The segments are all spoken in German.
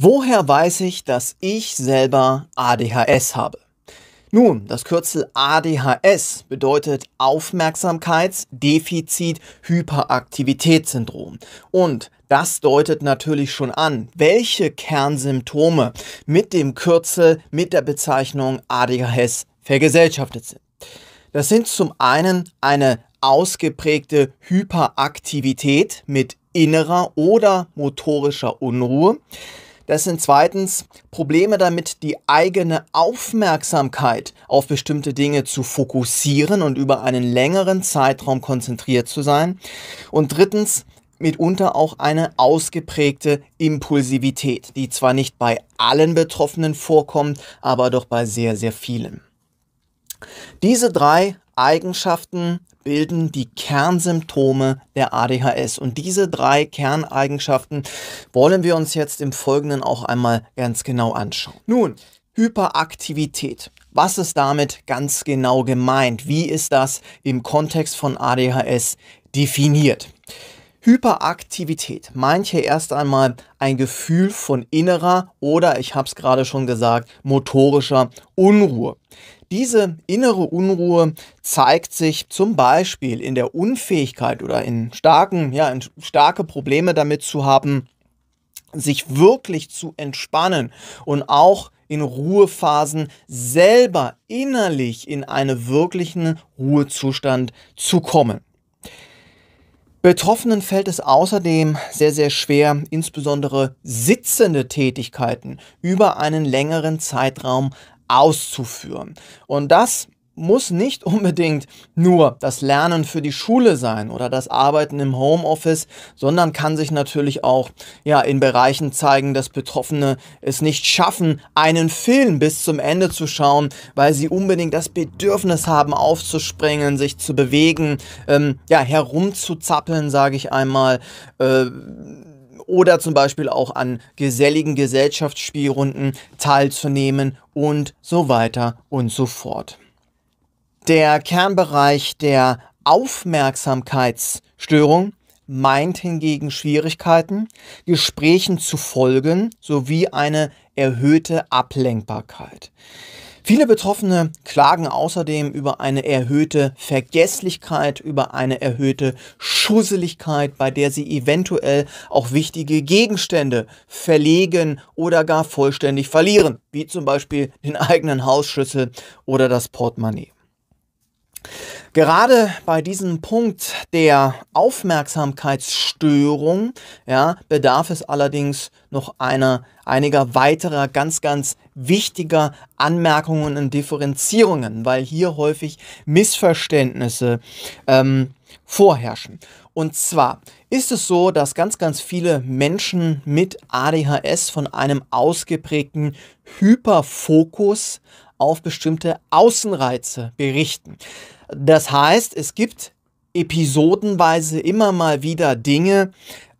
Woher weiß ich, dass ich selber ADHS habe? Nun, das Kürzel ADHS bedeutet Aufmerksamkeitsdefizit-Hyperaktivitätssyndrom. Und das deutet natürlich schon an, welche Kernsymptome mit dem Kürzel, mit der Bezeichnung ADHS vergesellschaftet sind. Das sind zum einen eine ausgeprägte Hyperaktivität mit innerer oder motorischer Unruhe, das sind zweitens Probleme damit, die eigene Aufmerksamkeit auf bestimmte Dinge zu fokussieren und über einen längeren Zeitraum konzentriert zu sein. Und drittens mitunter auch eine ausgeprägte Impulsivität, die zwar nicht bei allen Betroffenen vorkommt, aber doch bei sehr, sehr vielen. Diese drei Eigenschaften bilden die Kernsymptome der ADHS. Und diese drei Kerneigenschaften wollen wir uns jetzt im Folgenden auch einmal ganz genau anschauen. Nun, Hyperaktivität. Was ist damit ganz genau gemeint? Wie ist das im Kontext von ADHS definiert? Hyperaktivität meint hier erst einmal ein Gefühl von innerer oder, ich habe es gerade schon gesagt, motorischer Unruhe. Diese innere Unruhe zeigt sich zum Beispiel in der Unfähigkeit oder in starken, ja, in starke Probleme damit zu haben, sich wirklich zu entspannen und auch in Ruhephasen selber innerlich in einen wirklichen Ruhezustand zu kommen. Betroffenen fällt es außerdem sehr, sehr schwer, insbesondere sitzende Tätigkeiten über einen längeren Zeitraum auszuführen. Und das muss nicht unbedingt nur das Lernen für die Schule sein oder das Arbeiten im Homeoffice, sondern kann sich natürlich auch ja, in Bereichen zeigen, dass Betroffene es nicht schaffen, einen Film bis zum Ende zu schauen, weil sie unbedingt das Bedürfnis haben, aufzuspringen, sich zu bewegen, ähm, ja, herumzuzappeln, sage ich einmal. Äh, oder zum Beispiel auch an geselligen Gesellschaftsspielrunden teilzunehmen und so weiter und so fort. Der Kernbereich der Aufmerksamkeitsstörung meint hingegen Schwierigkeiten, Gesprächen zu folgen sowie eine erhöhte Ablenkbarkeit. Viele Betroffene klagen außerdem über eine erhöhte Vergesslichkeit, über eine erhöhte Schusseligkeit, bei der sie eventuell auch wichtige Gegenstände verlegen oder gar vollständig verlieren, wie zum Beispiel den eigenen Hausschlüssel oder das Portemonnaie. Gerade bei diesem Punkt der Aufmerksamkeitsstörung ja, bedarf es allerdings noch einer, einiger weiterer ganz, ganz wichtiger Anmerkungen und Differenzierungen, weil hier häufig Missverständnisse ähm, vorherrschen. Und zwar ist es so, dass ganz, ganz viele Menschen mit ADHS von einem ausgeprägten Hyperfokus auf bestimmte Außenreize berichten. Das heißt, es gibt episodenweise immer mal wieder Dinge,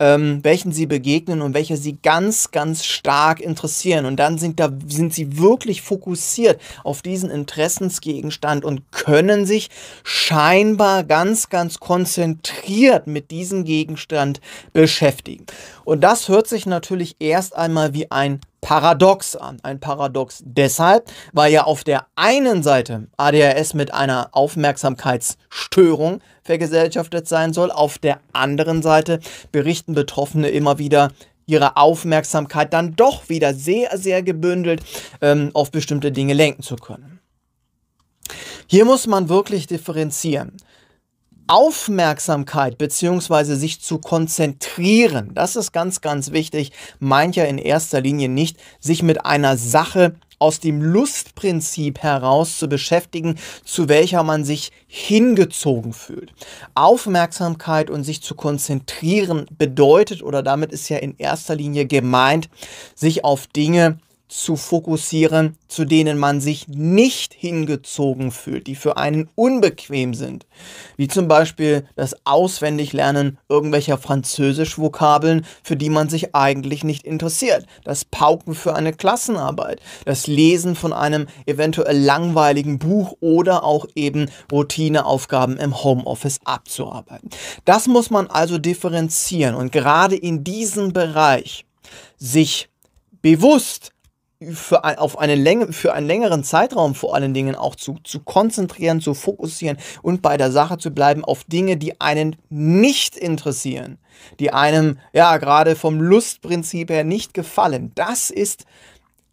ähm, welchen sie begegnen und welche sie ganz, ganz stark interessieren. Und dann sind, da, sind sie wirklich fokussiert auf diesen Interessensgegenstand und können sich scheinbar ganz, ganz konzentriert mit diesem Gegenstand beschäftigen. Und das hört sich natürlich erst einmal wie ein paradox an. Ein Paradox deshalb, weil ja auf der einen Seite ADHS mit einer Aufmerksamkeitsstörung vergesellschaftet sein soll, auf der anderen Seite berichten Betroffene immer wieder, ihre Aufmerksamkeit dann doch wieder sehr, sehr gebündelt ähm, auf bestimmte Dinge lenken zu können. Hier muss man wirklich differenzieren. Aufmerksamkeit beziehungsweise sich zu konzentrieren. Das ist ganz, ganz wichtig. Meint ja in erster Linie nicht, sich mit einer Sache aus dem Lustprinzip heraus zu beschäftigen, zu welcher man sich hingezogen fühlt. Aufmerksamkeit und sich zu konzentrieren bedeutet oder damit ist ja in erster Linie gemeint, sich auf Dinge zu fokussieren, zu denen man sich nicht hingezogen fühlt, die für einen unbequem sind. Wie zum Beispiel das Auswendiglernen irgendwelcher Französisch-Vokabeln, für die man sich eigentlich nicht interessiert. Das Pauken für eine Klassenarbeit. Das Lesen von einem eventuell langweiligen Buch oder auch eben Routineaufgaben im Homeoffice abzuarbeiten. Das muss man also differenzieren und gerade in diesem Bereich sich bewusst für ein, auf eine Länge, für einen längeren Zeitraum vor allen Dingen auch zu, zu konzentrieren, zu fokussieren und bei der Sache zu bleiben auf Dinge, die einen nicht interessieren, die einem ja gerade vom Lustprinzip her nicht gefallen. Das ist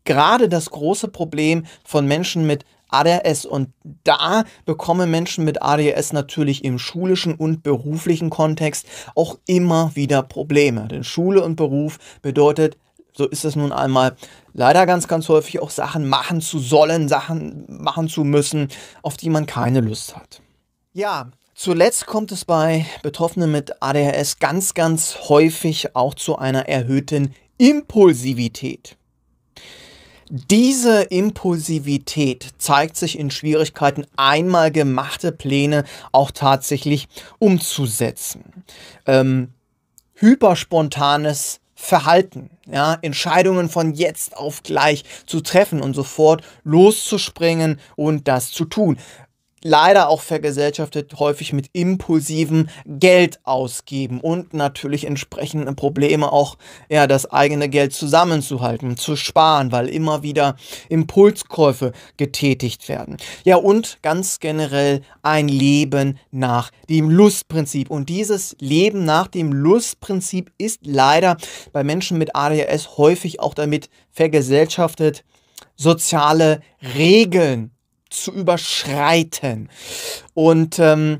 gerade das große Problem von Menschen mit ADHS. Und da bekommen Menschen mit ADHS natürlich im schulischen und beruflichen Kontext auch immer wieder Probleme. Denn Schule und Beruf bedeutet so ist es nun einmal leider ganz, ganz häufig auch Sachen machen zu sollen, Sachen machen zu müssen, auf die man keine Lust hat. Ja, Zuletzt kommt es bei Betroffenen mit ADHS ganz, ganz häufig auch zu einer erhöhten Impulsivität. Diese Impulsivität zeigt sich in Schwierigkeiten, einmal gemachte Pläne auch tatsächlich umzusetzen. Ähm, hyperspontanes Verhalten, ja, Entscheidungen von jetzt auf gleich zu treffen und sofort loszuspringen und das zu tun leider auch vergesellschaftet, häufig mit impulsivem Geld ausgeben und natürlich entsprechende Probleme auch, ja, das eigene Geld zusammenzuhalten, zu sparen, weil immer wieder Impulskäufe getätigt werden. Ja, und ganz generell ein Leben nach dem Lustprinzip. Und dieses Leben nach dem Lustprinzip ist leider bei Menschen mit ADHS häufig auch damit vergesellschaftet, soziale Regeln zu überschreiten. Und ähm,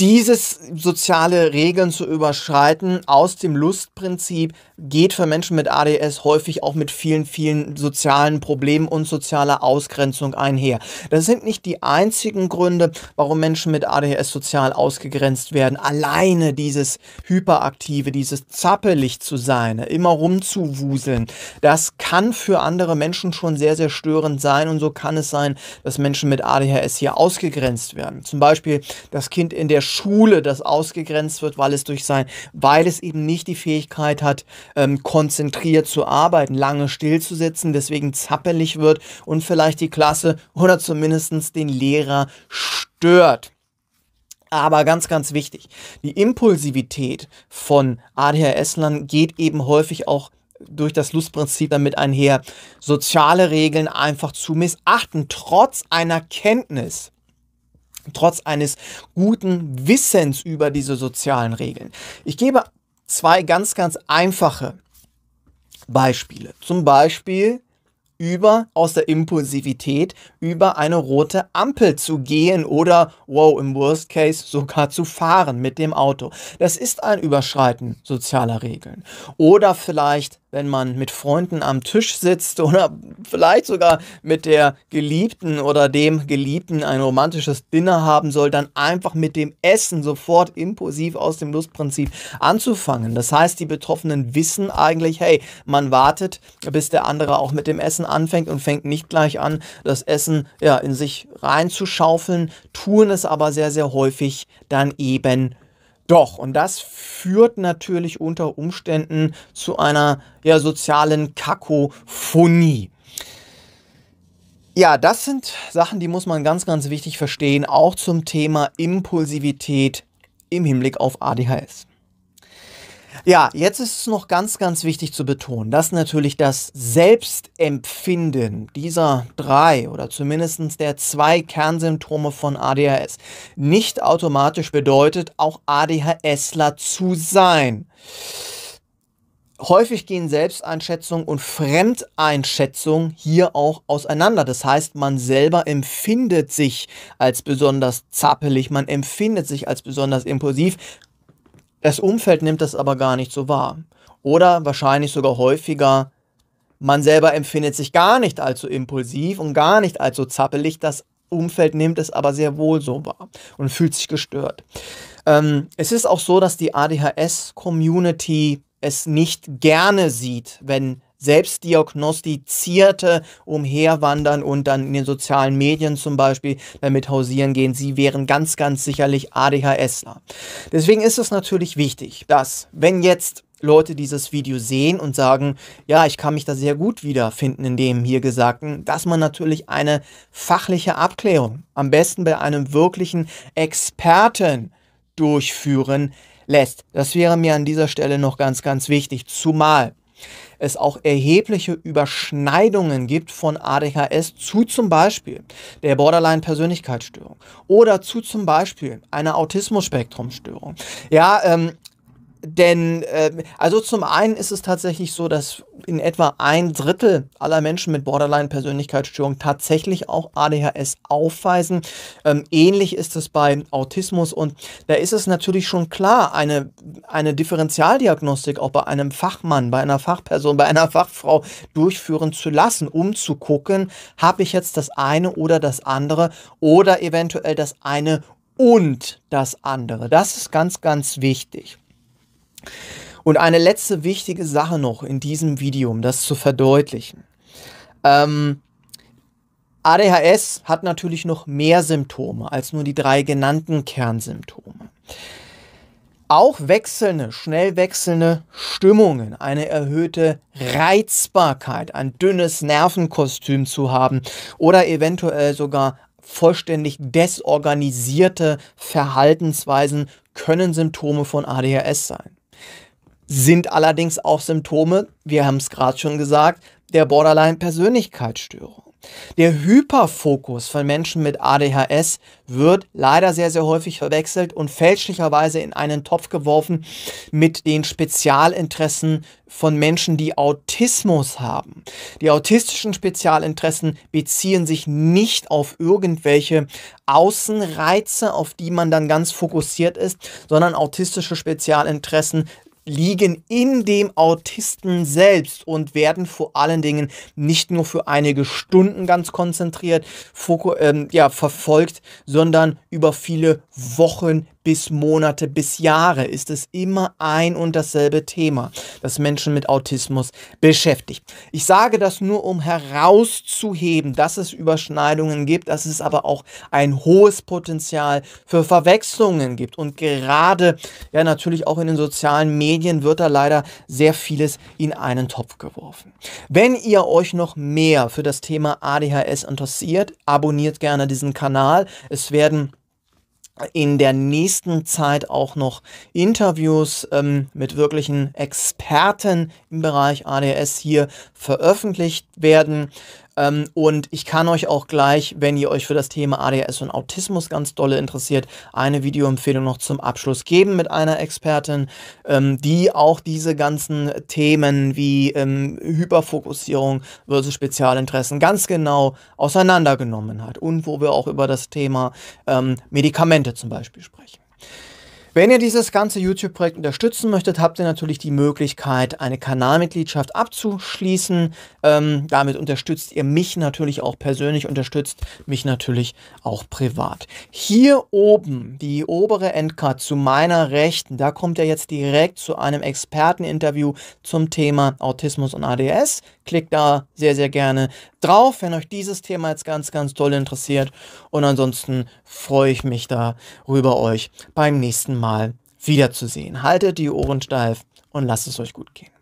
dieses soziale Regeln zu überschreiten aus dem Lustprinzip geht für Menschen mit ADS häufig auch mit vielen, vielen sozialen Problemen und sozialer Ausgrenzung einher. Das sind nicht die einzigen Gründe, warum Menschen mit ADS sozial ausgegrenzt werden. Alleine dieses Hyperaktive, dieses zappelig zu sein, immer rumzuwuseln, das kann für andere Menschen schon sehr, sehr störend sein und so kann es sein, dass Menschen mit ADHS hier ausgegrenzt werden. Zum Beispiel das Kind in der Schule, das ausgegrenzt wird, weil es durch sein, weil es eben nicht die Fähigkeit hat, ähm, konzentriert zu arbeiten, lange stillzusitzen, deswegen zappelig wird und vielleicht die Klasse oder zumindest den Lehrer stört. Aber ganz, ganz wichtig, die Impulsivität von ADHS-Lern geht eben häufig auch durch das Lustprinzip damit einher, soziale Regeln einfach zu missachten, trotz einer Kenntnis trotz eines guten Wissens über diese sozialen Regeln. Ich gebe zwei ganz, ganz einfache Beispiele. Zum Beispiel über aus der Impulsivität über eine rote Ampel zu gehen oder wow im Worst Case sogar zu fahren mit dem Auto. Das ist ein Überschreiten sozialer Regeln oder vielleicht wenn man mit Freunden am Tisch sitzt oder vielleicht sogar mit der Geliebten oder dem Geliebten ein romantisches Dinner haben soll, dann einfach mit dem Essen sofort impulsiv aus dem Lustprinzip anzufangen. Das heißt, die Betroffenen wissen eigentlich, hey, man wartet, bis der andere auch mit dem Essen anfängt und fängt nicht gleich an, das Essen ja, in sich reinzuschaufeln, tun es aber sehr, sehr häufig dann eben nicht. Doch, und das führt natürlich unter Umständen zu einer ja, sozialen Kakophonie. Ja, das sind Sachen, die muss man ganz, ganz wichtig verstehen, auch zum Thema Impulsivität im Hinblick auf ADHS. Ja, jetzt ist es noch ganz, ganz wichtig zu betonen, dass natürlich das Selbstempfinden dieser drei oder zumindest der zwei Kernsymptome von ADHS nicht automatisch bedeutet, auch ADHSler zu sein. Häufig gehen Selbsteinschätzung und Fremdeinschätzung hier auch auseinander. Das heißt, man selber empfindet sich als besonders zappelig, man empfindet sich als besonders impulsiv, das Umfeld nimmt das aber gar nicht so wahr. Oder wahrscheinlich sogar häufiger, man selber empfindet sich gar nicht allzu impulsiv und gar nicht allzu zappelig. Das Umfeld nimmt es aber sehr wohl so wahr und fühlt sich gestört. Ähm, es ist auch so, dass die ADHS-Community es nicht gerne sieht, wenn selbstdiagnostizierte umherwandern und dann in den sozialen Medien zum Beispiel damit hausieren gehen, sie wären ganz, ganz sicherlich ADHSler. Deswegen ist es natürlich wichtig, dass, wenn jetzt Leute dieses Video sehen und sagen, ja, ich kann mich da sehr gut wiederfinden in dem hier Gesagten, dass man natürlich eine fachliche Abklärung, am besten bei einem wirklichen Experten durchführen lässt. Das wäre mir an dieser Stelle noch ganz, ganz wichtig, zumal es auch erhebliche Überschneidungen gibt von ADHS zu zum Beispiel der Borderline-Persönlichkeitsstörung oder zu zum Beispiel einer Autismus-Spektrum-Störung. Ja, ähm, denn, äh, also zum einen ist es tatsächlich so, dass in etwa ein Drittel aller Menschen mit Borderline-Persönlichkeitsstörung tatsächlich auch ADHS aufweisen. Ähm, ähnlich ist es bei Autismus und da ist es natürlich schon klar, eine, eine Differentialdiagnostik auch bei einem Fachmann, bei einer Fachperson, bei einer Fachfrau durchführen zu lassen, um zu gucken, habe ich jetzt das eine oder das andere oder eventuell das eine und das andere. Das ist ganz, ganz wichtig. Und eine letzte wichtige Sache noch in diesem Video, um das zu verdeutlichen. Ähm, ADHS hat natürlich noch mehr Symptome als nur die drei genannten Kernsymptome. Auch wechselnde, schnell wechselnde Stimmungen, eine erhöhte Reizbarkeit, ein dünnes Nervenkostüm zu haben oder eventuell sogar vollständig desorganisierte Verhaltensweisen können Symptome von ADHS sein sind allerdings auch Symptome, wir haben es gerade schon gesagt, der Borderline-Persönlichkeitsstörung. Der Hyperfokus von Menschen mit ADHS wird leider sehr, sehr häufig verwechselt und fälschlicherweise in einen Topf geworfen mit den Spezialinteressen von Menschen, die Autismus haben. Die autistischen Spezialinteressen beziehen sich nicht auf irgendwelche Außenreize, auf die man dann ganz fokussiert ist, sondern autistische Spezialinteressen liegen in dem Autisten selbst und werden vor allen Dingen nicht nur für einige Stunden ganz konzentriert ähm, ja, verfolgt, sondern über viele Wochen, bis Monate, bis Jahre ist es immer ein und dasselbe Thema, das Menschen mit Autismus beschäftigt. Ich sage das nur, um herauszuheben, dass es Überschneidungen gibt, dass es aber auch ein hohes Potenzial für Verwechslungen gibt. Und gerade, ja, natürlich auch in den sozialen Medien wird da leider sehr vieles in einen Topf geworfen. Wenn ihr euch noch mehr für das Thema ADHS interessiert, abonniert gerne diesen Kanal. Es werden in der nächsten Zeit auch noch Interviews ähm, mit wirklichen Experten im Bereich ADS hier veröffentlicht werden. Ähm, und ich kann euch auch gleich, wenn ihr euch für das Thema ADHS und Autismus ganz dolle interessiert, eine Videoempfehlung noch zum Abschluss geben mit einer Expertin, ähm, die auch diese ganzen Themen wie ähm, Hyperfokussierung versus Spezialinteressen ganz genau auseinandergenommen hat und wo wir auch über das Thema ähm, Medikamente zum Beispiel sprechen. Wenn ihr dieses ganze YouTube-Projekt unterstützen möchtet, habt ihr natürlich die Möglichkeit, eine Kanalmitgliedschaft abzuschließen. Ähm, damit unterstützt ihr mich natürlich auch persönlich, unterstützt mich natürlich auch privat. Hier oben, die obere Endcard zu meiner Rechten, da kommt ihr jetzt direkt zu einem Experteninterview zum Thema Autismus und ADS. Klickt da sehr, sehr gerne drauf, wenn euch dieses Thema jetzt ganz, ganz toll interessiert. Und ansonsten freue ich mich darüber, euch beim nächsten Mal Mal wiederzusehen. Haltet die Ohren steif und lasst es euch gut gehen.